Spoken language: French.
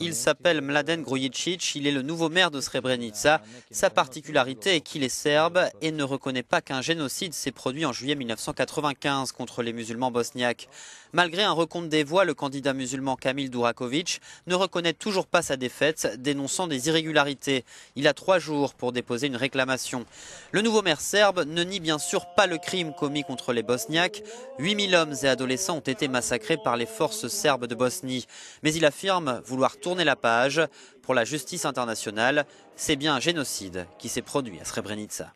Il s'appelle Mladen Grujicic, il est le nouveau maire de Srebrenica. Sa particularité est qu'il est serbe et ne reconnaît pas qu'un génocide s'est produit en juillet 1995 contre les musulmans bosniaques. Malgré un recompte des voix, le candidat musulman Kamil Durakovic ne reconnaît toujours pas sa défaite, dénonçant des irrégularités. Il a trois jours pour déposer une réclamation. Le nouveau maire serbe ne nie bien sûr pas le crime commis contre les Bosniaques. 8000 hommes et adolescents ont été massacrés par les forces serbes de Bosnie mais il affirme vouloir tourner la page. Pour la justice internationale, c'est bien un génocide qui s'est produit à Srebrenica.